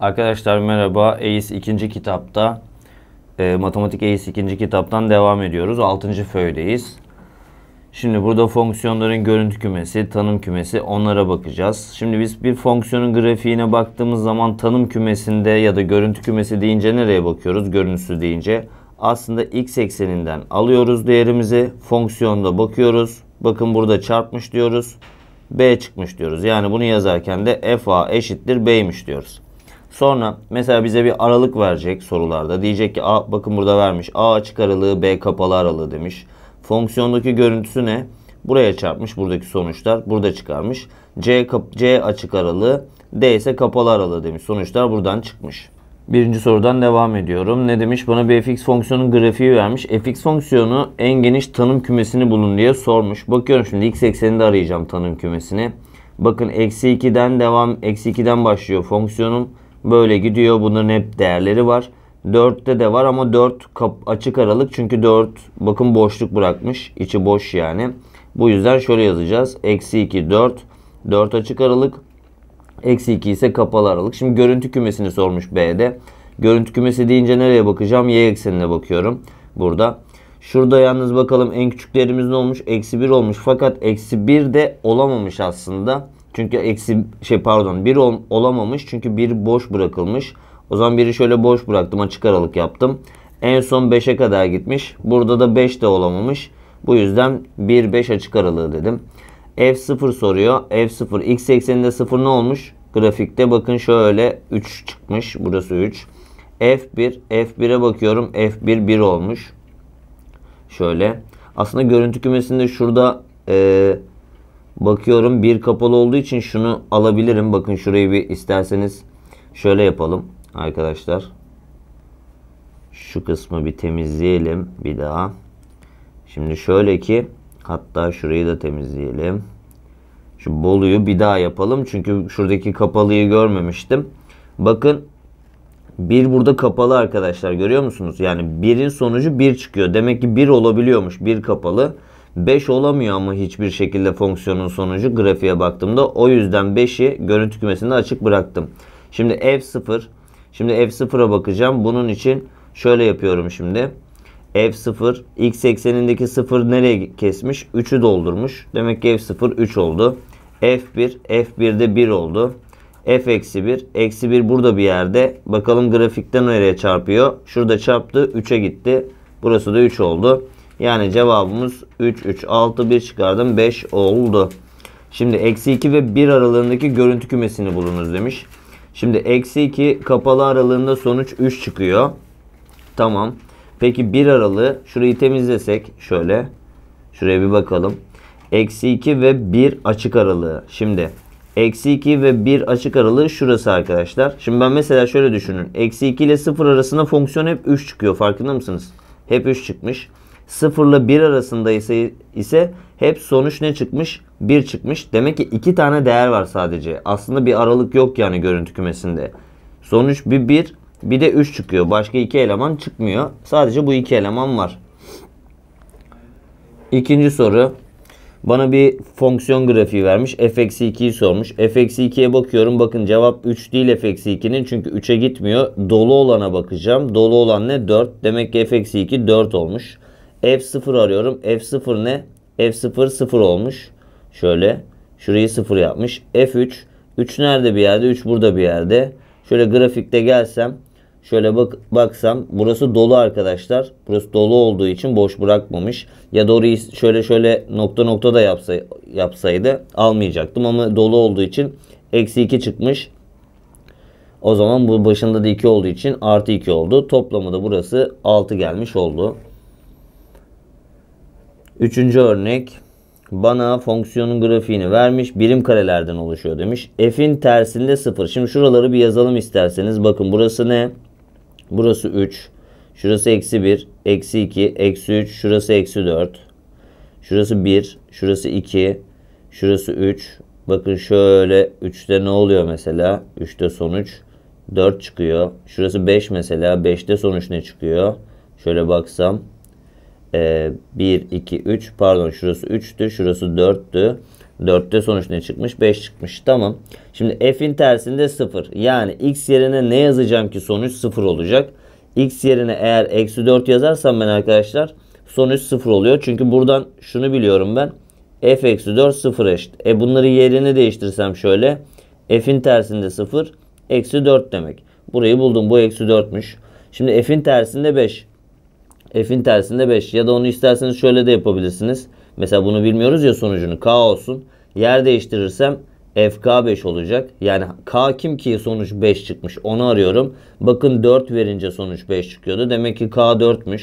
Arkadaşlar merhaba. ACE 2. kitapta e, Matematik ACE 2. kitaptan devam ediyoruz. 6. föydeyiz. Şimdi burada fonksiyonların görüntü kümesi, tanım kümesi onlara bakacağız. Şimdi biz bir fonksiyonun grafiğine baktığımız zaman tanım kümesinde ya da görüntü kümesi deyince nereye bakıyoruz? Görüntüsü deyince aslında x ekseninden alıyoruz değerimizi. Fonksiyonda bakıyoruz. Bakın burada çarpmış diyoruz. B çıkmış diyoruz. Yani bunu yazarken de FA eşittir B'ymiş diyoruz. Sonra mesela bize bir aralık verecek sorularda. Diyecek ki A, bakın burada vermiş. A açık aralığı B kapalı aralığı demiş. Fonksiyondaki görüntüsü ne? Buraya çarpmış buradaki sonuçlar. Burada çıkarmış. C, C açık aralığı D ise kapalı aralığı demiş. Sonuçlar buradan çıkmış. Birinci sorudan devam ediyorum. Ne demiş? Bana bir fx fonksiyonun grafiği vermiş. fx fonksiyonu en geniş tanım kümesini bulun diye sormuş. Bakıyorum şimdi x ekseninde arayacağım tanım kümesini. Bakın eksi 2'den devam, eksi 2'den başlıyor fonksiyonum. Böyle gidiyor. Bunların hep değerleri var. 4'te de var ama 4 açık aralık. Çünkü 4 bakın boşluk bırakmış. içi boş yani. Bu yüzden şöyle yazacağız. Eksi 2, 4. 4 açık aralık. Eksi 2 ise kapalı aralık. Şimdi görüntü kümesini sormuş B'de. Görüntü kümesi deyince nereye bakacağım? Y eksenine bakıyorum. Burada. Şurada yalnız bakalım en küçük ne olmuş? Eksi 1 olmuş. Fakat eksi 1 de olamamış aslında. Çünkü eksi şey pardon 1 ol, olamamış. Çünkü 1 boş bırakılmış. O zaman 1'i şöyle boş bıraktım. Açık aralık yaptım. En son 5'e kadar gitmiş. Burada da 5 de olamamış. Bu yüzden 1-5 açık aralığı dedim. F0 soruyor. F0 x ekseninde 0 ne olmuş? Grafikte bakın şöyle 3 çıkmış. Burası 3. F1 F1'e bakıyorum. F1 1 olmuş. Şöyle. Aslında görüntü kümesinde şurada e, bakıyorum bir kapalı olduğu için şunu alabilirim. Bakın şurayı bir isterseniz şöyle yapalım arkadaşlar. Şu kısmı bir temizleyelim bir daha. Şimdi şöyle ki Hatta şurayı da temizleyelim. Şu Bolu'yu bir daha yapalım. Çünkü şuradaki kapalıyı görmemiştim. Bakın bir burada kapalı arkadaşlar görüyor musunuz? Yani birin sonucu bir çıkıyor. Demek ki bir olabiliyormuş. Bir kapalı. 5 olamıyor ama hiçbir şekilde fonksiyonun sonucu grafiğe baktığımda. O yüzden 5'i görüntü kümesinde açık bıraktım. Şimdi F0. Şimdi F0'a bakacağım. Bunun için şöyle yapıyorum şimdi f0 x eksenindeki 0 nereye kesmiş? 3'ü doldurmuş. Demek ki f0 3 oldu. f1 f1'de 1 oldu. f eksi 1 eksi 1 burada bir yerde. Bakalım grafikten nereye çarpıyor? Şurada çarptı 3'e gitti. Burası da 3 oldu. Yani cevabımız 3 3 6 1 çıkardım 5 oldu. Şimdi eksi 2 ve 1 aralığındaki görüntü kümesini bulunuz demiş. Şimdi eksi 2 kapalı aralığında sonuç 3 çıkıyor. Tamam. Peki 1 aralığı şurayı temizlesek şöyle. Şuraya bir bakalım. Eksi 2 ve 1 açık aralığı. Şimdi eksi 2 ve 1 açık aralığı şurası arkadaşlar. Şimdi ben mesela şöyle düşünün. Eksi 2 ile 0 arasında fonksiyon hep 3 çıkıyor. Farkında mısınız? Hep 3 çıkmış. 0 ile 1 arasında ise, ise hep sonuç ne çıkmış? 1 çıkmış. Demek ki 2 tane değer var sadece. Aslında bir aralık yok yani görüntü kümesinde. Sonuç bir 1 bir de 3 çıkıyor. Başka 2 eleman çıkmıyor. Sadece bu 2 eleman var. İkinci soru. Bana bir fonksiyon grafiği vermiş. f-2'yi sormuş. f-2'ye bakıyorum. Bakın cevap 3 değil f-2'nin. Çünkü 3'e gitmiyor. Dolu olana bakacağım. Dolu olan ne? 4. Demek ki f-2 4 olmuş. f0 arıyorum. f0 ne? f0 0 olmuş. Şöyle. Şurayı 0 yapmış. f3. 3 nerede bir yerde? 3 burada bir yerde. Şöyle grafikte gelsem Şöyle bak baksam burası dolu arkadaşlar. Burası dolu olduğu için boş bırakmamış. Ya da orayı şöyle şöyle nokta nokta da yapsa, yapsaydı almayacaktım. Ama dolu olduğu için eksi 2 çıkmış. O zaman bu başında da 2 olduğu için artı 2 oldu. Toplamı da burası 6 gelmiş oldu. Üçüncü örnek. Bana fonksiyonun grafiğini vermiş. Birim karelerden oluşuyor demiş. F'in tersinde 0. Şimdi şuraları bir yazalım isterseniz. Bakın burası ne? Burası 3. Şurası eksi 1, eksi 2, eksi 3, şurası eksi 4. Şurası 1, şurası 2, şurası 3. Bakın şöyle 3'te ne oluyor mesela? 3'te sonuç 4 çıkıyor. Şurası 5 mesela. 5'te sonuç ne çıkıyor? Şöyle baksam. 1, 2, 3. Pardon şurası 3'tü. Şurası 4'tü. 4'te sonuç ne çıkmış? 5 çıkmış. Tamam. Şimdi f'in tersinde 0. Yani x yerine ne yazacağım ki sonuç 0 olacak. x yerine eğer eksi 4 yazarsam ben arkadaşlar sonuç 0 oluyor. Çünkü buradan şunu biliyorum ben. f eksi 4 0 eşit. E bunları yerine değiştirsem şöyle. f'in tersinde 0 eksi 4 demek. Burayı buldum. Bu eksi 4'müş. Şimdi f'in tersinde 5. f'in tersinde 5. Ya da onu isterseniz şöyle de yapabilirsiniz. Mesela bunu bilmiyoruz ya sonucunu. K olsun. Yer değiştirirsem FK5 olacak. Yani K kim ki sonuç 5 çıkmış. Onu arıyorum. Bakın 4 verince sonuç 5 çıkıyordu. Demek ki K 4'müş.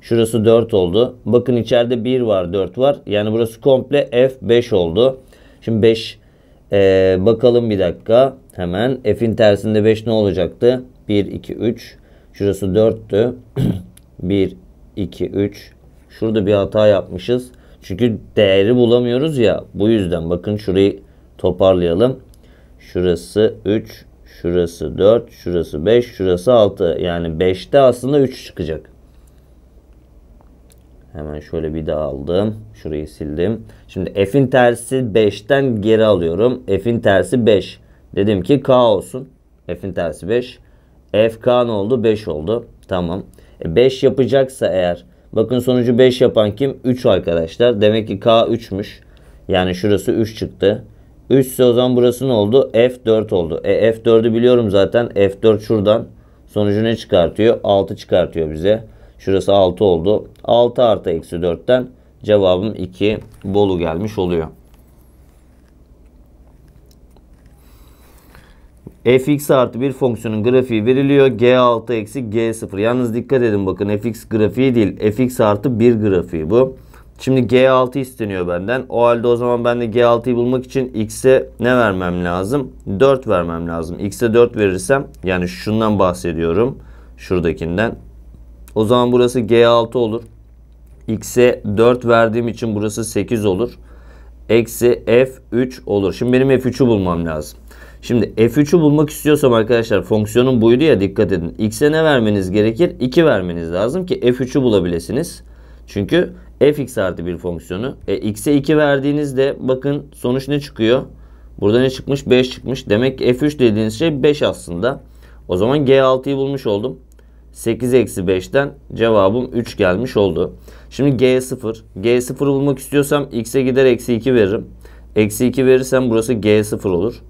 Şurası 4 oldu. Bakın içeride 1 var 4 var. Yani burası komple F5 oldu. Şimdi 5 ee, bakalım bir dakika. Hemen F'in tersinde 5 ne olacaktı? 1, 2, 3. Şurası 4'tü. 1, 2, 3. Şurada bir hata yapmışız. Çünkü değeri bulamıyoruz ya. Bu yüzden bakın şurayı toparlayalım. Şurası 3, şurası 4, şurası 5, şurası 6. Yani 5'te aslında 3 çıkacak. Hemen şöyle bir daha aldım. Şurayı sildim. Şimdi f'in tersi 5'ten geri alıyorum. F'in tersi 5. Dedim ki k olsun. F'in tersi 5. F k ne oldu? 5 oldu. Tamam. E 5 yapacaksa eğer Bakın sonucu 5 yapan kim? 3 arkadaşlar. Demek ki K 3'müş. Yani şurası 3 çıktı. 3 ise o zaman burası ne oldu? F4 oldu. E F4'ü biliyorum zaten. F4 şuradan. Sonucu ne çıkartıyor? 6 çıkartıyor bize. Şurası 6 oldu. 6 artı eksi 4'ten cevabım 2 Bolu gelmiş oluyor. fx artı bir fonksiyonun grafiği veriliyor. g6 eksi g0. Yalnız dikkat edin bakın fx grafiği değil. fx artı bir grafiği bu. Şimdi g6 isteniyor benden. O halde o zaman ben de g6'yı bulmak için x'e ne vermem lazım? 4 vermem lazım. x'e 4 verirsem yani şundan bahsediyorum. Şuradakinden. O zaman burası g6 olur. x'e 4 verdiğim için burası 8 olur. Eksi f3 olur. Şimdi benim f3'ü bulmam lazım. Şimdi f3'ü bulmak istiyorsam arkadaşlar fonksiyonun buydu ya dikkat edin. X'e ne vermeniz gerekir? 2 vermeniz lazım ki f3'ü bulabilirsiniz. Çünkü fx artı bir fonksiyonu. E, x'e 2 verdiğinizde bakın sonuç ne çıkıyor? Burada ne çıkmış? 5 çıkmış. Demek ki f3 dediğiniz şey 5 aslında. O zaman g6'yı bulmuş oldum. 8 eksi 5'ten cevabım 3 gelmiş oldu. Şimdi g0. g0'ı bulmak istiyorsam x'e gider eksi 2 veririm. Eksi 2 verirsem burası g0 olur.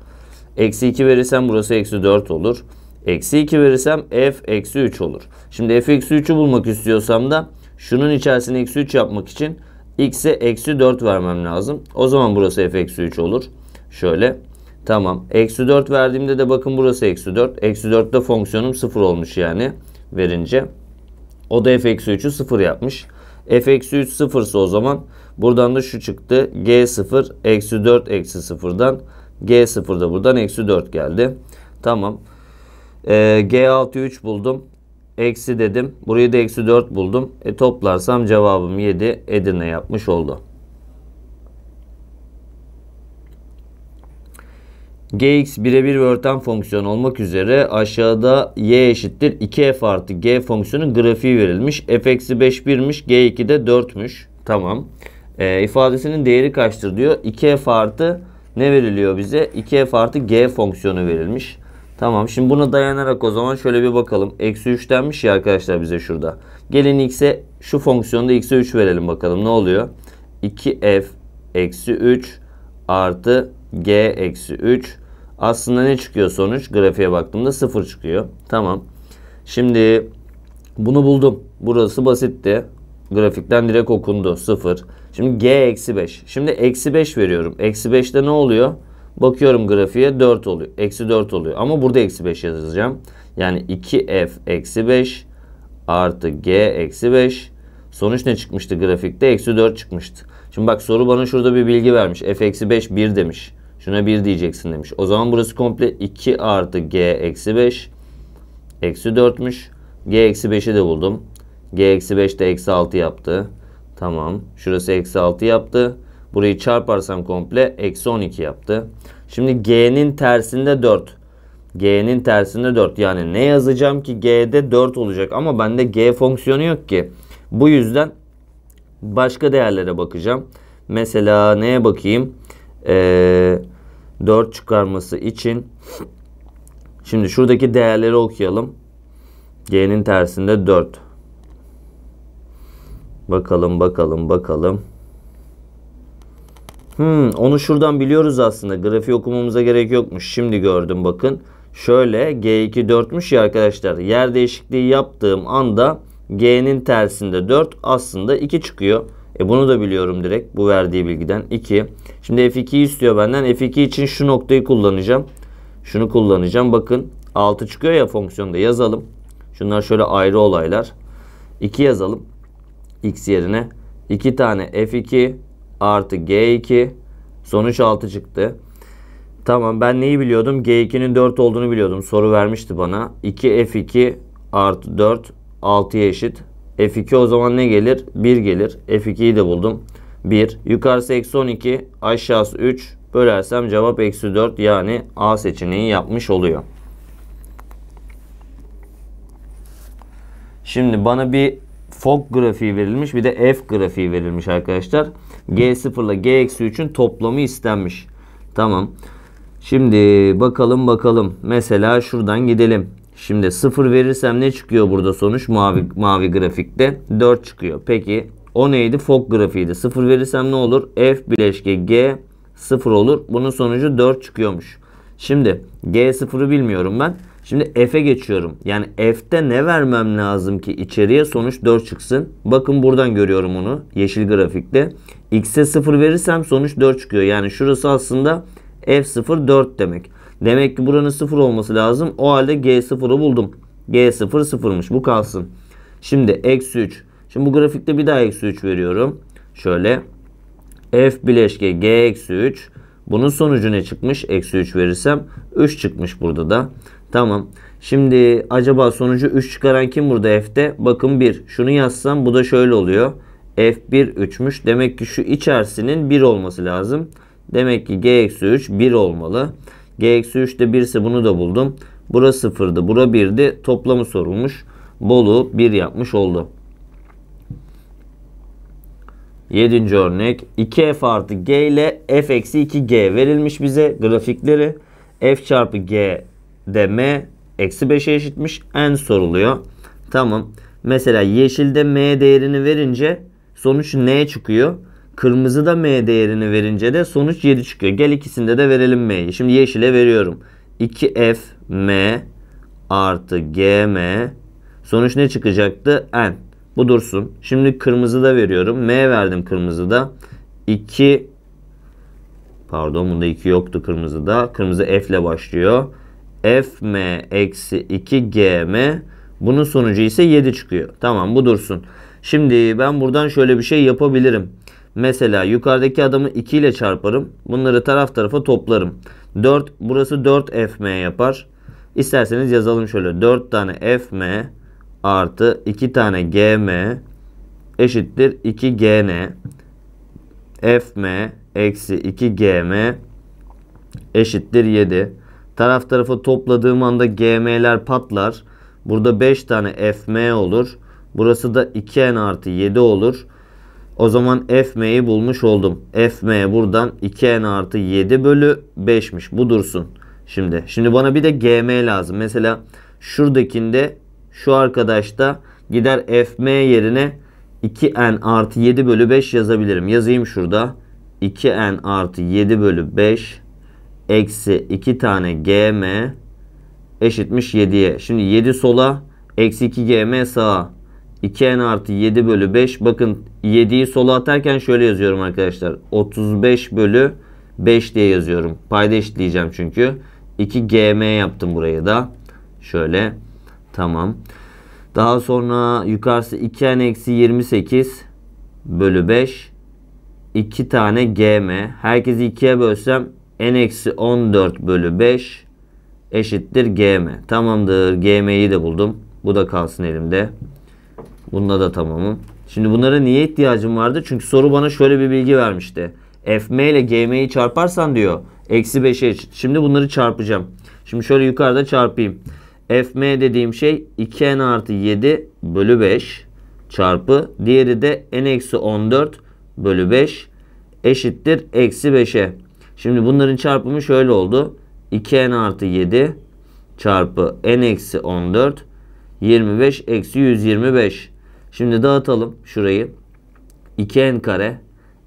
Eksi 2 verirsem burası eksi 4 olur. Eksi 2 verirsem f eksi 3 olur. Şimdi f eksi 3'ü bulmak istiyorsam da şunun içerisine eksi 3 yapmak için x'e eksi 4 vermem lazım. O zaman burası f eksi 3 olur. Şöyle. Tamam. Eksi 4 verdiğimde de bakın burası eksi 4. Eksi 4'te fonksiyonum 0 olmuş yani verince. O da f eksi 3'ü 0 yapmış. f eksi 3 0 ise o zaman buradan da şu çıktı. g 0 eksi 4 eksi 0'dan G0 da buradan eksi 4 geldi. Tamam. E, G6 3 buldum. Eksi dedim. Burayı da eksi 4 buldum. E, toplarsam cevabım 7 Edirne yapmış oldu. Gx birebir bir örten fonksiyon olmak üzere aşağıda y eşittir 2f artı g fonksiyonun grafiği verilmiş. f eksi 5 1'miş g2 de 4'müş. Tamam. E, ifadesinin değeri kaçtır diyor. 2f artı ne veriliyor bize? 2f artı g fonksiyonu verilmiş. Tamam şimdi buna dayanarak o zaman şöyle bir bakalım. Eksi 3 denmiş ya arkadaşlar bize şurada. Gelin x'e şu fonksiyonda x'e 3 verelim bakalım ne oluyor? 2f eksi 3 artı g eksi 3. Aslında ne çıkıyor sonuç? Grafiğe baktığımda 0 çıkıyor. Tamam. Şimdi bunu buldum. Burası basitti. Grafikten direkt okundu. 0. Şimdi G eksi 5. Şimdi eksi 5 veriyorum. Eksi 5'te ne oluyor? Bakıyorum grafiğe 4 oluyor. Eksi 4 oluyor. Ama burada eksi 5 yazacağım. Yani 2F eksi 5 artı G eksi 5. Sonuç ne çıkmıştı grafikte? Eksi 4 çıkmıştı. Şimdi bak soru bana şurada bir bilgi vermiş. F eksi 5 1 demiş. Şuna 1 diyeceksin demiş. O zaman burası komple 2 artı G eksi 5 eksi 4'müş. G eksi 5'i de buldum. G-5 eksi de eksi 6 yaptı. Tamam. Şurası eksi 6 yaptı. Burayı çarparsam komple eksi 12 yaptı. Şimdi G'nin tersinde 4. G'nin tersinde 4. Yani ne yazacağım ki G'de 4 olacak. Ama bende G fonksiyonu yok ki. Bu yüzden başka değerlere bakacağım. Mesela neye bakayım? Ee, 4 çıkarması için. Şimdi şuradaki değerleri okuyalım. G'nin tersinde 4. Bakalım bakalım bakalım. Hmm, onu şuradan biliyoruz aslında. Grafiği okumamıza gerek yokmuş. Şimdi gördüm bakın. Şöyle G2 4'müş ya arkadaşlar. Yer değişikliği yaptığım anda G'nin tersinde 4 aslında 2 çıkıyor. E bunu da biliyorum direkt bu verdiği bilgiden 2. Şimdi f 2 istiyor benden. F2 için şu noktayı kullanacağım. Şunu kullanacağım. Bakın 6 çıkıyor ya fonksiyonda yazalım. Şunlar şöyle ayrı olaylar. 2 yazalım x yerine 2 tane f2 artı g2 sonuç 6 çıktı. Tamam ben neyi biliyordum? G2'nin 4 olduğunu biliyordum. Soru vermişti bana. 2 F2 artı 4 6'ya eşit. F2 o zaman ne gelir? 1 gelir. F2'yi de buldum. 1. Yukarısı eksi 12. Aşağısı 3. Bölersem cevap eksi 4. Yani A seçeneği yapmış oluyor. Şimdi bana bir fog grafiği verilmiş bir de F grafiği verilmiş arkadaşlar. G0 ile G-3'ün toplamı istenmiş. Tamam. Şimdi bakalım bakalım. Mesela şuradan gidelim. Şimdi 0 verirsem ne çıkıyor burada sonuç? Mavi mavi grafikte 4 çıkıyor. Peki o neydi? Fog grafiğiydi. 0 verirsem ne olur? F bileşke G 0 olur. Bunun sonucu 4 çıkıyormuş. Şimdi G0'ı bilmiyorum ben. Şimdi F'e geçiyorum. Yani F'te ne vermem lazım ki içeriye sonuç 4 çıksın? Bakın buradan görüyorum onu yeşil grafikte. X'e 0 verirsem sonuç 4 çıkıyor. Yani şurası aslında F0 4 demek. Demek ki buranın 0 olması lazım. O halde G0'ı buldum. G0 0'mış. Bu kalsın. Şimdi eksi 3. Şimdi bu grafikte bir daha eksi 3 veriyorum. Şöyle. F bileşke G eksi 3. Bunun sonucu ne çıkmış? Eksi 3 verirsem 3 çıkmış burada da. Tamam. Şimdi acaba sonucu 3 çıkaran kim burada F'de? Bakın 1. Şunu yazsam bu da şöyle oluyor. F1 3'müş. Demek ki şu iç arsinin 1 olması lazım. Demek ki G-3 1 olmalı. G-3 de 1 ise bunu da buldum. Bura 0'dı. Bura 1'di. Toplamı sorulmuş. Bolu 1 yapmış oldu. 7. örnek 2f artı g ile f eksi 2g verilmiş bize grafikleri f çarpı g de m eksi 5'e eşitmiş. n soruluyor. Tamam. Mesela yeşilde m değerini verince sonuç n çıkıyor. kırmızı da m değerini verince de sonuç 7 çıkıyor. Gel ikisinde de verelim m'yi. Şimdi yeşile veriyorum. 2f m artı gm sonuç ne çıkacaktı? n. Bu dursun. Şimdi kırmızı da veriyorum. m verdim kırmızı da 2 pardon bunda 2 yoktu kırmızı da Kırmızı f ile başlıyor fm eksi 2gm bunun sonucu ise 7 çıkıyor. Tamam bu dursun. Şimdi ben buradan şöyle bir şey yapabilirim. Mesela yukarıdaki adamı 2 ile çarparım. Bunları taraf tarafa toplarım. 4 burası 4 fm yapar. İsterseniz yazalım şöyle 4 tane fm artı 2 tane gm eşittir 2 gn fm eksi 2 gm eşittir 7. Taraf tarafa topladığım anda GM'ler patlar. Burada 5 tane FM olur. Burası da 2N artı 7 olur. O zaman FM'yi bulmuş oldum. FM buradan 2N artı 7 bölü 5'miş. Bu dursun. Şimdi şimdi bana bir de GM lazım. Mesela şuradakinde şu arkadaşta gider FM yerine 2N artı 7 bölü 5 yazabilirim. Yazayım şurada. 2N artı 7 bölü 5 eksi 2 tane gm eşitmiş 7'ye. Şimdi 7 sola eksi 2 gm sağa. 2n artı 7 bölü 5. Bakın 7'yi sola atarken şöyle yazıyorum arkadaşlar. 35 bölü 5 diye yazıyorum. Payda eşitleyeceğim çünkü. 2 gm yaptım burayı da. Şöyle. Tamam. Daha sonra yukarısı 2n eksi 28 bölü 5. 2 tane gm. Herkesi 2'ye bölsem n-14 bölü 5 eşittir gm. Tamamdır. gm'yi de buldum. Bu da kalsın elimde. Bununla da tamamım. Şimdi bunlara niye ihtiyacım vardı? Çünkü soru bana şöyle bir bilgi vermişti. fm ile gm'yi çarparsan diyor. Eksi 5'e eşit. Şimdi bunları çarpacağım. Şimdi şöyle yukarıda çarpayım. fm dediğim şey 2n artı 7 bölü 5 çarpı. Diğeri de n eksi 14 bölü 5 eşittir eksi 5'e. Şimdi bunların çarpımı şöyle oldu. 2n artı 7 çarpı n eksi 14 25 eksi 125. Şimdi dağıtalım şurayı. 2n kare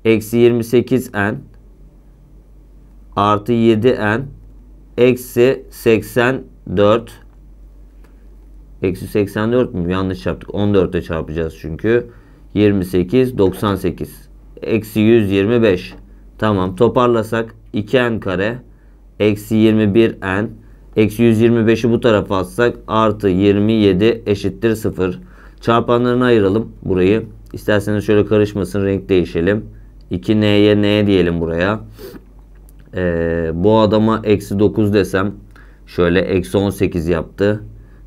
eksi 28n artı 7n eksi 84 eksi 84 mü? Yanlış yaptık. 14'e çarpacağız çünkü. 28 98 eksi 125 tamam toparlasak 2n kare eksi 21n eksi 125'i bu tarafa atsak artı 27 eşittir 0. Çarpanlarını ayıralım burayı. İsterseniz şöyle karışmasın renk değişelim. 2n'ye n diyelim buraya. Ee, bu adama eksi 9 desem şöyle eksi 18 yaptı.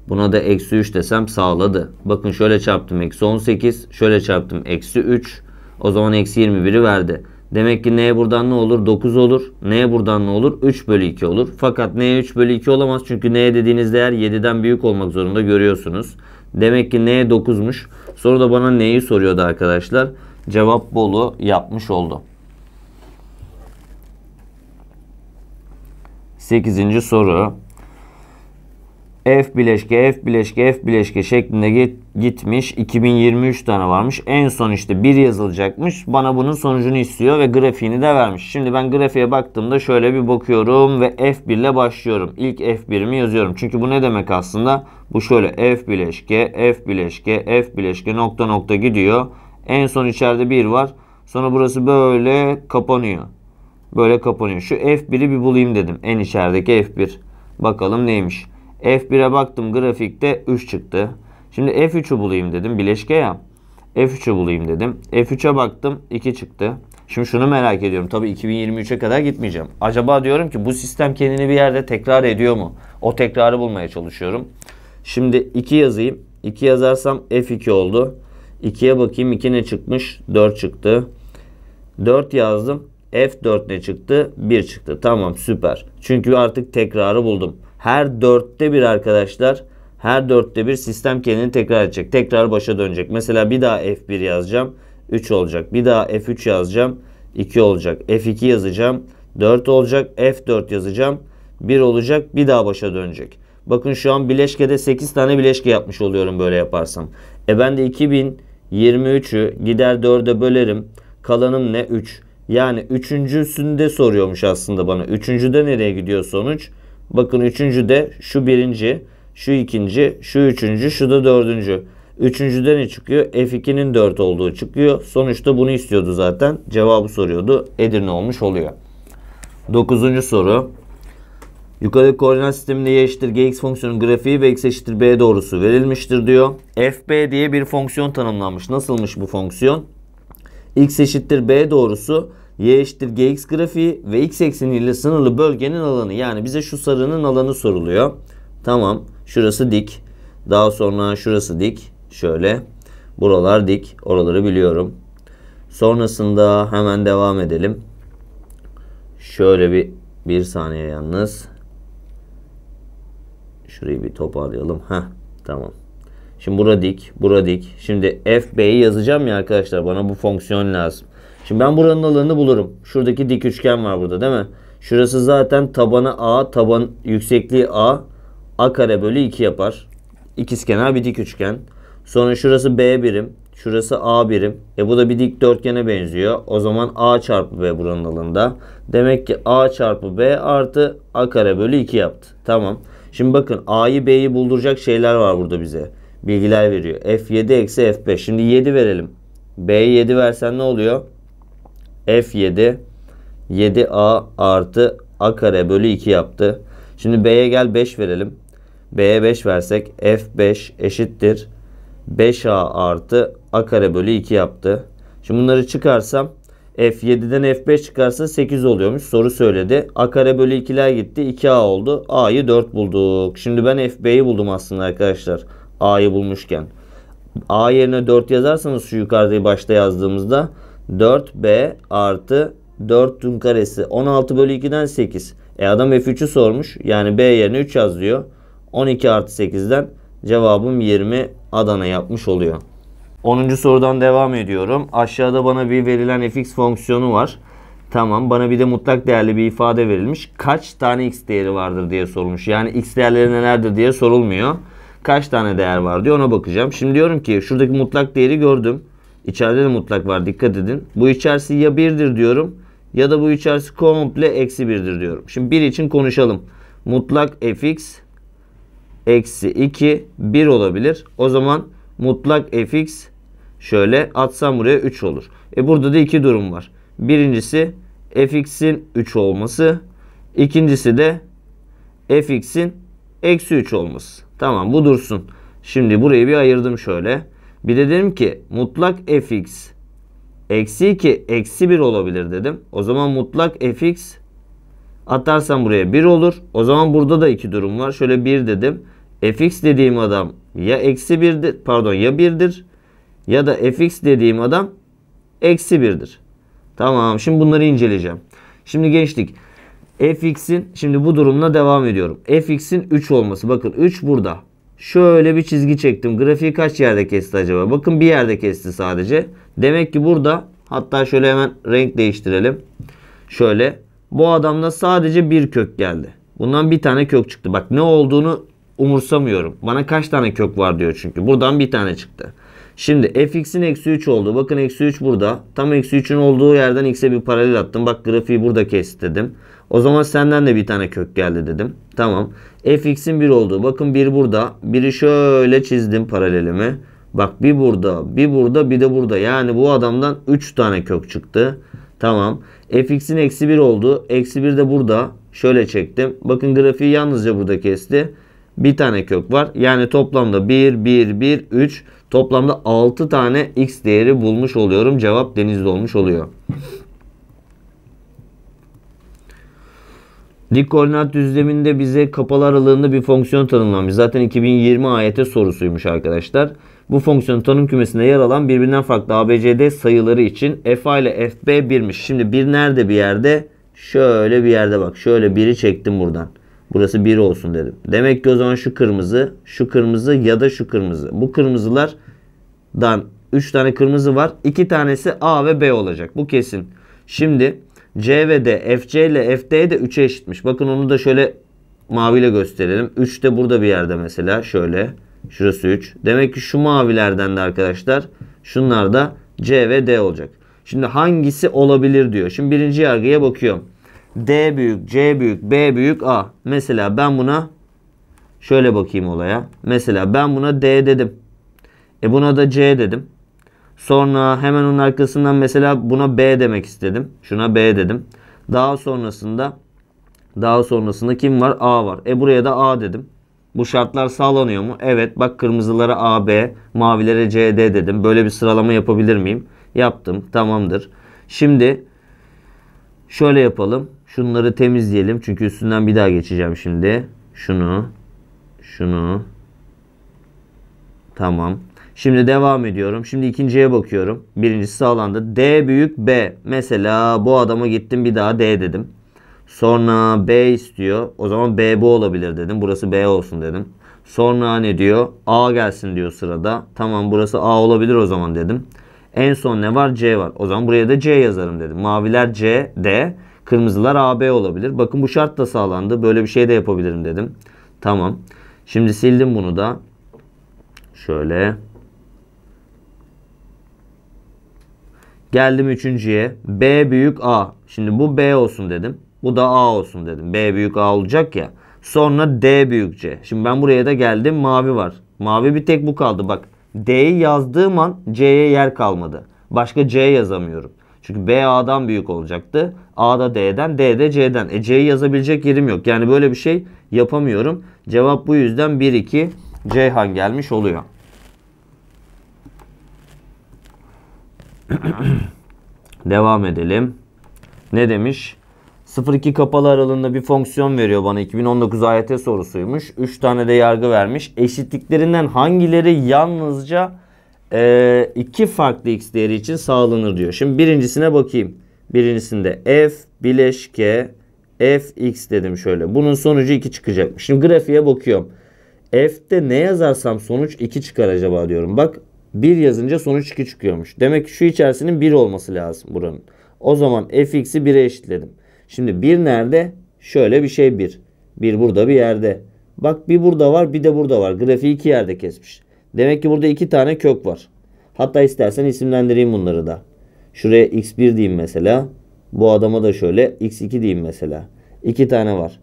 Buna da eksi 3 desem sağladı. Bakın şöyle çarptım eksi 18. Şöyle çarptım eksi 3. O zaman eksi 21'i verdi. Demek ki n buradan ne olur? 9 olur. n buradan ne olur? 3 bölü 2 olur. Fakat n 3 bölü 2 olamaz. Çünkü n dediğiniz değer 7'den büyük olmak zorunda görüyorsunuz. Demek ki n 9'muş. Sonra da bana n'yi soruyordu arkadaşlar. Cevap bolu yapmış oldu. 8. soru. F bileşke, F bileşke, F bileşke şeklinde git gitmiş. 2023 tane varmış. En son işte 1 yazılacakmış. Bana bunun sonucunu istiyor ve grafiğini de vermiş. Şimdi ben grafiğe baktığımda şöyle bir bakıyorum ve F1 ile başlıyorum. İlk F1'imi yazıyorum. Çünkü bu ne demek aslında? Bu şöyle F bileşke, F bileşke, F bileşke nokta nokta gidiyor. En son içeride 1 var. Sonra burası böyle kapanıyor. Böyle kapanıyor. Şu F1'i bir bulayım dedim. En içerideki F1. Bakalım neymiş. F1'e baktım grafikte 3 çıktı. Şimdi F3'ü bulayım dedim. Bileşke ya. F3'ü bulayım dedim. F3'e baktım 2 çıktı. Şimdi şunu merak ediyorum. Tabii 2023'e kadar gitmeyeceğim. Acaba diyorum ki bu sistem kendini bir yerde tekrar ediyor mu? O tekrarı bulmaya çalışıyorum. Şimdi 2 yazayım. 2 yazarsam F2 oldu. 2'ye bakayım 2 ne çıkmış? 4 çıktı. 4 yazdım. F4 ne çıktı? 1 çıktı. Tamam süper. Çünkü artık tekrarı buldum her dörtte bir arkadaşlar her dörtte bir sistem kendini tekrar edecek. Tekrar başa dönecek. Mesela bir daha F1 yazacağım. 3 olacak. Bir daha F3 yazacağım. 2 olacak. F2 yazacağım. 4 olacak. F4 yazacağım. 1 olacak. Bir daha başa dönecek. Bakın şu an bileşkede 8 tane bileşke yapmış oluyorum böyle yaparsam. E ben de 2023'ü gider 4'e bölerim. Kalanım ne? 3. Yani üçüncüsünde soruyormuş aslında bana. Üçüncüde nereye gidiyor sonuç? Bakın üçüncü de şu birinci, şu ikinci, şu üçüncü, şu da dördüncü. Üçüncüde ne çıkıyor? F2'nin 4 olduğu çıkıyor. Sonuçta bunu istiyordu zaten. Cevabı soruyordu. Edirne olmuş oluyor. Dokuzuncu soru. Yukarıdaki koordinat sisteminde y eşittir gx fonksiyonun grafiği ve x eşittir b doğrusu verilmiştir diyor. fb diye bir fonksiyon tanımlanmış. Nasılmış bu fonksiyon? x eşittir b doğrusu y eşittir gx grafiği ve x ekseniyle sınırlı bölgenin alanı. Yani bize şu sarının alanı soruluyor. Tamam. Şurası dik. Daha sonra şurası dik. Şöyle. Buralar dik. Oraları biliyorum. Sonrasında hemen devam edelim. Şöyle bir bir saniye yalnız. Şurayı bir toparlayalım. Heh. Tamam. Şimdi bura dik. Bura dik. Şimdi fb'yi yazacağım ya arkadaşlar. Bana bu fonksiyon lazım. Şimdi ben buranın alanını bulurum. Şuradaki dik üçgen var burada değil mi? Şurası zaten tabanı A, taban yüksekliği A. A kare bölü 2 yapar. İkizkenar bir dik üçgen. Sonra şurası B birim. Şurası A birim. E bu da bir dik dörtgene benziyor. O zaman A çarpı B buranın alanında. Demek ki A çarpı B artı A kare bölü 2 yaptı. Tamam. Şimdi bakın A'yı B'yi bulduracak şeyler var burada bize. Bilgiler veriyor. F7 eksi F5. Şimdi 7 verelim. B'ye 7 versen ne oluyor? F7 7A artı A kare bölü 2 yaptı. Şimdi B'ye gel 5 verelim. B'ye 5 versek F5 eşittir. 5A artı A kare bölü 2 yaptı. Şimdi bunları çıkarsam F7'den F5 çıkarsa 8 oluyormuş. Soru söyledi. A kare bölü 2'ler gitti. 2A oldu. A'yı 4 bulduk. Şimdi ben FB'yi buldum aslında arkadaşlar. A'yı bulmuşken. A yerine 4 yazarsanız şu yukarıda başta yazdığımızda 4b artı 4'ün karesi 16 bölü 2'den 8. E adam F3'ü sormuş. Yani B yerine 3 yaz diyor. 12 artı 8'den cevabım 20 Adana yapmış oluyor. 10. sorudan devam ediyorum. Aşağıda bana bir verilen fx fonksiyonu var. Tamam bana bir de mutlak değerli bir ifade verilmiş. Kaç tane x değeri vardır diye sorulmuş. Yani x değerleri nelerdir diye sorulmuyor. Kaç tane değer var diye ona bakacağım. Şimdi diyorum ki şuradaki mutlak değeri gördüm. İçeride de mutlak var dikkat edin. Bu içerisi ya 1'dir diyorum ya da bu içerisi komple eksi 1'dir diyorum. Şimdi 1 için konuşalım. Mutlak fx eksi 2 1 olabilir. O zaman mutlak fx şöyle atsam buraya 3 olur. E burada da iki durum var. Birincisi fx'in 3 olması. İkincisi de fx'in eksi 3 olması. Tamam bu dursun. Şimdi burayı bir ayırdım şöyle. Bir de dedim ki mutlak fx eksi 2 eksi 1 olabilir dedim. O zaman mutlak fx atarsam buraya 1 olur. O zaman burada da iki durum var. Şöyle 1 dedim. fx dediğim adam ya eksi 1'dir pardon ya 1'dir ya da fx dediğim adam eksi 1'dir. Tamam şimdi bunları inceleyeceğim. Şimdi gençlik fx'in şimdi bu durumla devam ediyorum. fx'in 3 olması bakın 3 burada. Şöyle bir çizgi çektim. Grafiği kaç yerde kesti acaba? Bakın bir yerde kesti sadece. Demek ki burada hatta şöyle hemen renk değiştirelim. Şöyle bu adamda sadece bir kök geldi. Bundan bir tane kök çıktı. Bak ne olduğunu umursamıyorum. Bana kaç tane kök var diyor çünkü. Buradan bir tane çıktı. Şimdi fx'in eksi 3 oldu. Bakın eksi 3 burada. Tam eksi 3'ün olduğu yerden x'e bir paralel attım. Bak grafiği burada kestirdim. O zaman senden de bir tane kök geldi dedim. Tamam. fx'in 1 olduğu. Bakın bir burada. biri şöyle çizdim paralelimi. Bak bir burada, bir burada, bir de burada. Yani bu adamdan 3 tane kök çıktı. Tamam. fx'in eksi 1 oldu. Eksi 1 de burada. Şöyle çektim. Bakın grafiği yalnızca burada kesti. Bir tane kök var. Yani toplamda 1, 1, 1, 3. Toplamda 6 tane x değeri bulmuş oluyorum. Cevap denizli olmuş oluyor. Dik koordinat düzleminde bize kapalı aralığında bir fonksiyon tanımlanmış. Zaten 2020 AYT sorusuymuş arkadaşlar. Bu fonksiyonun tanım kümesinde yer alan birbirinden farklı ABCD sayıları için FA ile FB birmiş. Şimdi bir nerede bir yerde? Şöyle bir yerde bak. Şöyle biri çektim buradan. Burası 1 olsun dedim. Demek ki o zaman şu kırmızı, şu kırmızı ya da şu kırmızı. Bu kırmızılardan 3 tane kırmızı var. 2 tanesi A ve B olacak. Bu kesin. Şimdi C ve D, FC ile FD de 3'e eşitmiş. Bakın onu da şöyle maviyle gösterelim. 3 de burada bir yerde mesela şöyle. Şurası 3. Demek ki şu mavilerden de arkadaşlar şunlar da C ve D olacak. Şimdi hangisi olabilir diyor. Şimdi birinci yargıya bakıyorum. D büyük, C büyük, B büyük, A. Mesela ben buna şöyle bakayım olaya. Mesela ben buna D dedim. E buna da C dedim. Sonra hemen onun arkasından mesela buna B demek istedim. Şuna B dedim. Daha sonrasında daha sonrasında kim var? A var. E buraya da A dedim. Bu şartlar sağlanıyor mu? Evet. Bak kırmızılara A, B, mavilere C, D dedim. Böyle bir sıralama yapabilir miyim? Yaptım. Tamamdır. Şimdi şöyle yapalım. Şunları temizleyelim. Çünkü üstünden bir daha geçeceğim şimdi. Şunu, şunu. Tamam. Şimdi devam ediyorum. Şimdi ikinciye bakıyorum. Birincisi sağlandı. D büyük B. Mesela bu adama gittim bir daha D dedim. Sonra B istiyor. O zaman B bu olabilir dedim. Burası B olsun dedim. Sonra ne diyor? A gelsin diyor sırada. Tamam burası A olabilir o zaman dedim. En son ne var? C var. O zaman buraya da C yazarım dedim. Maviler C, D. Kırmızılar A, B olabilir. Bakın bu şart da sağlandı. Böyle bir şey de yapabilirim dedim. Tamam. Şimdi sildim bunu da. Şöyle. Geldim üçüncüye. B büyük A. Şimdi bu B olsun dedim. Bu da A olsun dedim. B büyük A olacak ya. Sonra D büyük C. Şimdi ben buraya da geldim. Mavi var. Mavi bir tek bu kaldı. Bak D'yi yazdığım an C'ye yer kalmadı. Başka C yazamıyorum. Çünkü B A'dan büyük olacaktı. A da D'den, D de C'den. E C'yi yazabilecek yerim yok. Yani böyle bir şey yapamıyorum. Cevap bu yüzden 1, 2, Ceyhan gelmiş oluyor. Devam edelim. Ne demiş? 0-2 kapalı aralığında bir fonksiyon veriyor bana. 2019 AYT sorusuymuş. 3 tane de yargı vermiş. Eşitliklerinden hangileri yalnızca e, iki farklı x değeri için sağlanır diyor. Şimdi birincisine bakayım. Birincisinde f bileşke f x dedim şöyle. Bunun sonucu 2 çıkacakmış. Şimdi grafiğe bakıyorum. F'te ne yazarsam sonuç 2 çıkar acaba diyorum. Bak 1 yazınca sonuç 2 çıkıyormuş. Demek ki şu içerisinin 1 olması lazım buranın. O zaman fx'i 1'e eşitledim. Şimdi 1 nerede? Şöyle bir şey 1. 1 burada bir yerde. Bak bir burada var bir de burada var. Grafiği iki yerde kesmiş. Demek ki burada iki tane kök var. Hatta istersen isimlendireyim bunları da. Şuraya x1 diyeyim mesela. Bu adama da şöyle x2 diyeyim mesela. İki tane var.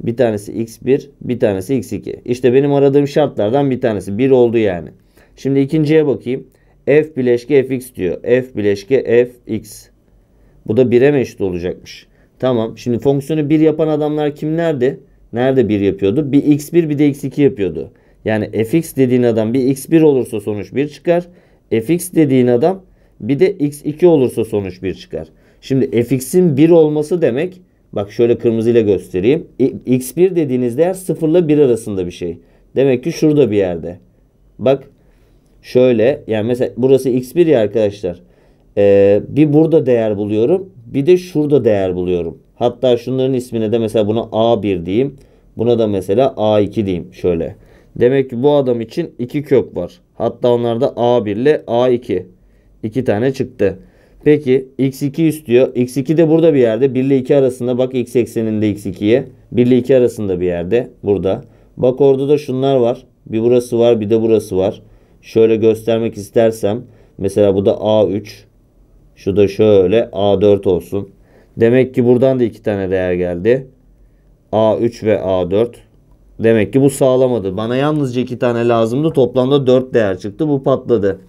Bir tanesi x1 bir tanesi x2. İşte benim aradığım şartlardan bir tanesi. Bir oldu yani. Şimdi ikinciye bakayım. F bileşke fx diyor. F bileşke fx. Bu da 1'e meşhur olacakmış. Tamam. Şimdi fonksiyonu 1 yapan adamlar kimlerdi? Nerede 1 yapıyordu? Bir x1 bir de x2 yapıyordu. Yani fx dediğin adam bir x1 olursa sonuç 1 çıkar. fx dediğin adam bir de x2 olursa sonuç 1 çıkar. Şimdi fx'in 1 olması demek bak şöyle kırmızıyla göstereyim. E, x1 dediğiniz değer 0 ile 1 arasında bir şey. Demek ki şurada bir yerde. Bak Şöyle yani mesela burası x1 ya arkadaşlar. Ee, bir burada değer buluyorum. Bir de şurada değer buluyorum. Hatta şunların ismine de mesela buna A1 diyeyim. Buna da mesela A2 diyeyim şöyle. Demek ki bu adam için iki kök var. Hatta onlar da A1 ile A2. iki tane çıktı. Peki x2 istiyor. x2 de burada bir yerde. 1 ile 2 arasında bak x ekseninde x2'ye. 1 ile 2 arasında bir yerde burada. Bak orada da şunlar var. Bir burası var bir de burası var. Şöyle göstermek istersem mesela bu da A3. Şu da şöyle A4 olsun. Demek ki buradan da iki tane değer geldi. A3 ve A4. Demek ki bu sağlamadı. Bana yalnızca iki tane lazımdı. Toplamda 4 değer çıktı. Bu patladı.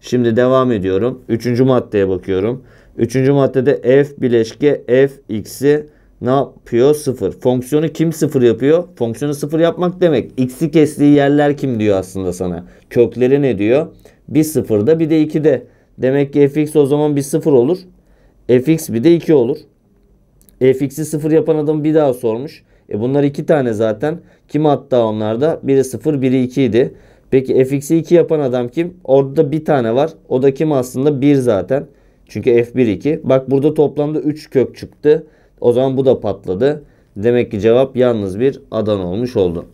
Şimdi devam ediyorum. Üçüncü maddeye bakıyorum. Üçüncü maddede F bileşke F x'i ne yapıyor? sıfır? Fonksiyonu kim sıfır yapıyor? Fonksiyonu sıfır yapmak demek. X'i kestiği yerler kim diyor aslında sana. Kökleri ne diyor? Bir 0'da bir de de. Demek ki fx o zaman bir sıfır olur. fx bir de 2 olur. fx'i sıfır yapan adam bir daha sormuş. E bunlar iki tane zaten. Kim hatta onlarda? Biri sıfır, biri 2 idi. Peki fx'i 2 yapan adam kim? Orada bir tane var. O da kim aslında? 1 zaten. Çünkü f1 2. Bak burada toplamda 3 kök çıktı. O zaman bu da patladı. Demek ki cevap yalnız bir adan olmuş oldu.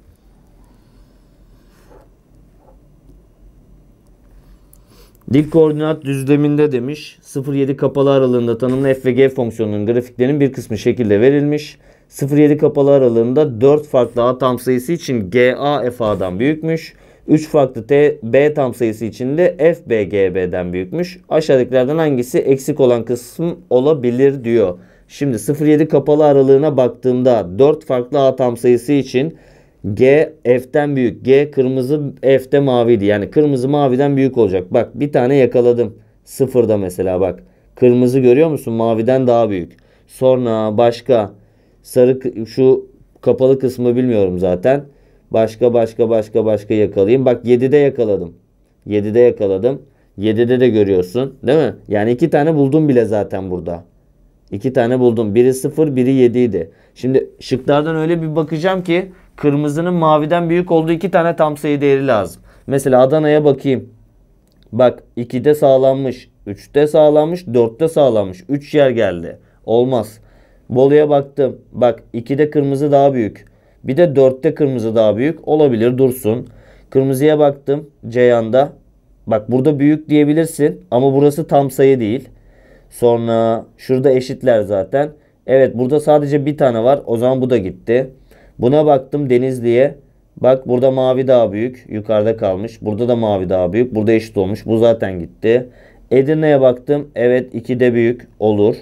Dik koordinat düzleminde demiş 0-7 kapalı aralığında tanımlı f ve g fonksiyonunun grafiklerinin bir kısmı şekilde verilmiş. 0-7 kapalı aralığında 4 farklı a tam sayısı için g a f büyükmüş. 3 farklı t b tam sayısı için de f b g b'den büyükmüş. Aşağıdakilerden hangisi eksik olan kısım olabilir diyor. Şimdi 0-7 kapalı aralığına baktığımda 4 farklı A tam sayısı için G F'den büyük. G kırmızı F'de maviydi. Yani kırmızı maviden büyük olacak. Bak bir tane yakaladım. Sıfırda mesela bak. Kırmızı görüyor musun? Maviden daha büyük. Sonra başka sarı şu kapalı kısmı bilmiyorum zaten. Başka başka başka başka yakalayayım. Bak 7'de yakaladım. 7'de yakaladım. 7'de de görüyorsun değil mi? Yani iki tane buldum bile zaten burada. İki tane buldum. Biri 0, biri 7 idi. Şimdi şıklardan öyle bir bakacağım ki kırmızının maviden büyük olduğu iki tane tam sayı değeri lazım. Mesela Adana'ya bakayım. Bak 2'de sağlanmış, 3'te sağlanmış, 4'te sağlanmış. 3 yer geldi. Olmaz. Bolu'ya baktım. Bak 2'de kırmızı daha büyük. Bir de 4'te kırmızı daha büyük. Olabilir dursun. Kırmızıya baktım Ceyhan'da. Bak burada büyük diyebilirsin ama burası tam sayı değil. Sonra şurada eşitler zaten. Evet burada sadece bir tane var. O zaman bu da gitti. Buna baktım Denizli'ye. Bak burada mavi daha büyük. Yukarıda kalmış. Burada da mavi daha büyük. Burada eşit olmuş. Bu zaten gitti. Edirne'ye baktım. Evet de büyük olur.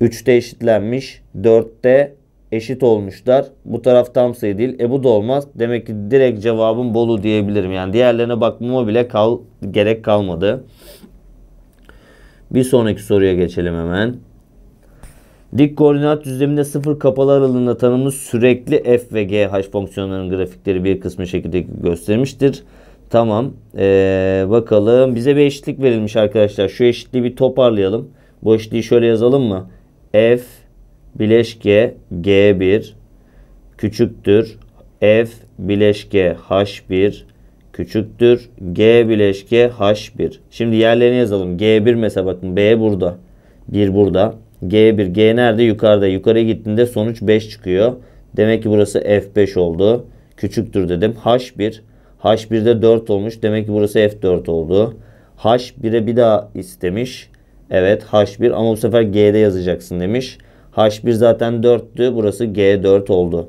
3'te eşitlenmiş. 4'te eşit olmuşlar. Bu taraf tam sayı değil. E bu da olmaz. Demek ki direkt cevabım Bolu diyebilirim. Yani diğerlerine bakmama bile kal gerek kalmadı. Bir sonraki soruya geçelim hemen. Dik koordinat düzleminde sıfır kapalı aralığında tanımlı sürekli f ve g h fonksiyonlarının grafikleri bir kısmı şekilde göstermiştir. Tamam. Ee, bakalım. Bize bir eşitlik verilmiş arkadaşlar. Şu eşitliği bir toparlayalım. Bu eşitliği şöyle yazalım mı? F bileşke G1 küçüktür. F bileşke H1 küçüktür. G bileşke H1. Şimdi yerlerini yazalım. G1 mesela bakın B burada. 1 burada. G1. G nerede? Yukarıda. Yukarı gittiğinde sonuç 5 çıkıyor. Demek ki burası F5 oldu. Küçüktür dedim. H1. H1'de 4 olmuş. Demek ki burası F4 oldu. H1'e bir daha istemiş. Evet H1 ama bu sefer G'de yazacaksın demiş. H1 zaten 4'tü. Burası G4 oldu.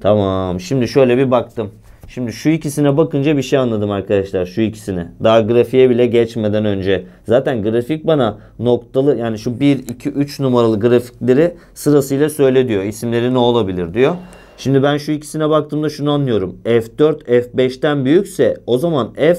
Tamam. Şimdi şöyle bir baktım. Şimdi şu ikisine bakınca bir şey anladım arkadaşlar şu ikisine. Daha grafiğe bile geçmeden önce. Zaten grafik bana noktalı yani şu 1, 2, 3 numaralı grafikleri sırasıyla söyle diyor. İsimleri ne olabilir diyor. Şimdi ben şu ikisine baktığımda şunu anlıyorum. F4 F5'ten büyükse o zaman F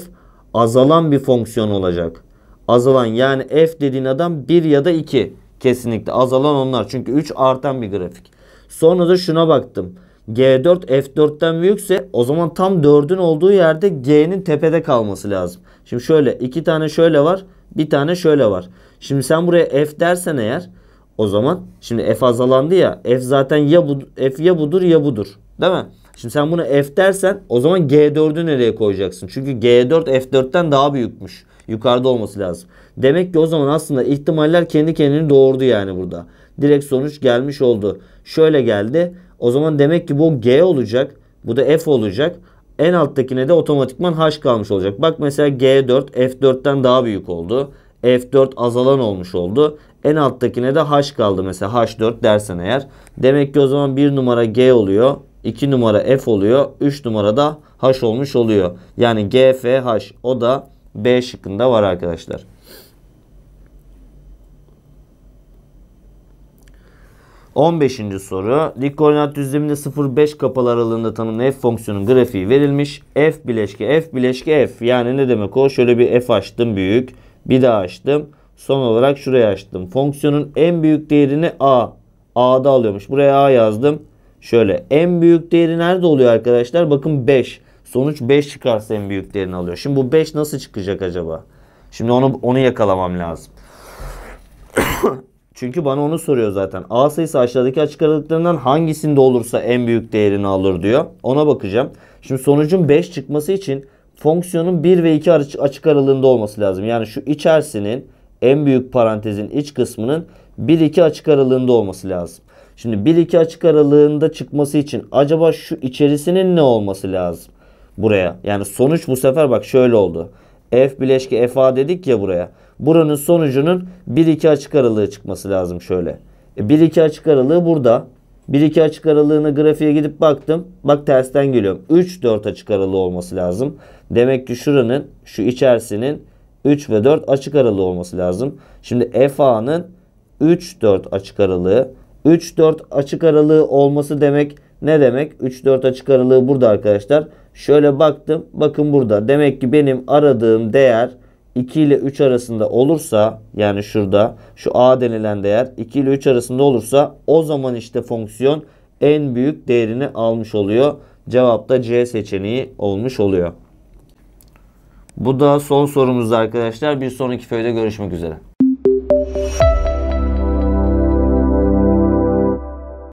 azalan bir fonksiyon olacak. Azalan yani F dediğin adam 1 ya da 2 kesinlikle azalan onlar. Çünkü 3 artan bir grafik. Sonra da şuna baktım. G4 F4'ten büyükse o zaman tam 4'ün olduğu yerde G'nin tepede kalması lazım. Şimdi şöyle iki tane şöyle var bir tane şöyle var. Şimdi sen buraya F dersen eğer o zaman şimdi F azalandı ya F zaten ya bu, F ya budur ya budur değil mi? Şimdi sen bunu F dersen o zaman G4'ü nereye koyacaksın? Çünkü G4 F4'ten daha büyükmüş. Yukarıda olması lazım. Demek ki o zaman aslında ihtimaller kendi kendini doğurdu yani burada. Direkt sonuç gelmiş oldu. Şöyle geldi. O zaman demek ki bu G olacak. Bu da F olacak. En alttakine de otomatikman H kalmış olacak. Bak mesela G4 F4'ten daha büyük oldu. F4 azalan olmuş oldu. En alttakine de H kaldı mesela H4 dersen eğer. Demek ki o zaman 1 numara G oluyor. 2 numara F oluyor. 3 numara da H olmuş oluyor. Yani G F GFH o da B şıkkında var arkadaşlar. 15. soru. Dik koordinat düzleminde 0-5 kapalı aralığında tanımlı f fonksiyonun grafiği verilmiş. F bileşke f bileşke f. Yani ne demek o? Şöyle bir f açtım büyük. Bir daha açtım. Son olarak şuraya açtım. Fonksiyonun en büyük değerini a. A'da alıyormuş. Buraya a yazdım. Şöyle en büyük değeri nerede oluyor arkadaşlar? Bakın 5. Sonuç 5 çıkarsa en büyük değerini alıyor. Şimdi bu 5 nasıl çıkacak acaba? Şimdi onu onu yakalamam lazım. Çünkü bana onu soruyor zaten. A sayısı aşağıdaki açık aralıklarından hangisinde olursa en büyük değerini alır diyor. Ona bakacağım. Şimdi sonucun 5 çıkması için fonksiyonun 1 ve 2 açık aralığında olması lazım. Yani şu içerisinin en büyük parantezin iç kısmının 1-2 açık aralığında olması lazım. Şimdi 1-2 açık aralığında çıkması için acaba şu içerisinin ne olması lazım? Buraya. Yani sonuç bu sefer bak şöyle oldu. F bileşki FA dedik ya buraya. Buranın sonucunun 1-2 açık aralığı çıkması lazım şöyle. E 1-2 açık aralığı burada. 1-2 açık aralığını grafiğe gidip baktım. Bak tersten geliyorum. 3-4 açık aralığı olması lazım. Demek ki şuranın şu içerisinin 3 ve 4 açık aralığı olması lazım. Şimdi FA'nın 3-4 açık aralığı. 3-4 açık aralığı olması demek ne demek? 3-4 açık aralığı burada arkadaşlar. Şöyle baktım. Bakın burada. Demek ki benim aradığım değer 2 ile 3 arasında olursa yani şurada şu a denilen değer 2 ile 3 arasında olursa o zaman işte fonksiyon en büyük değerini almış oluyor. Cevap da C seçeneği olmuş oluyor. Bu da son sorumuzdu arkadaşlar. Bir sonraki föyde görüşmek üzere.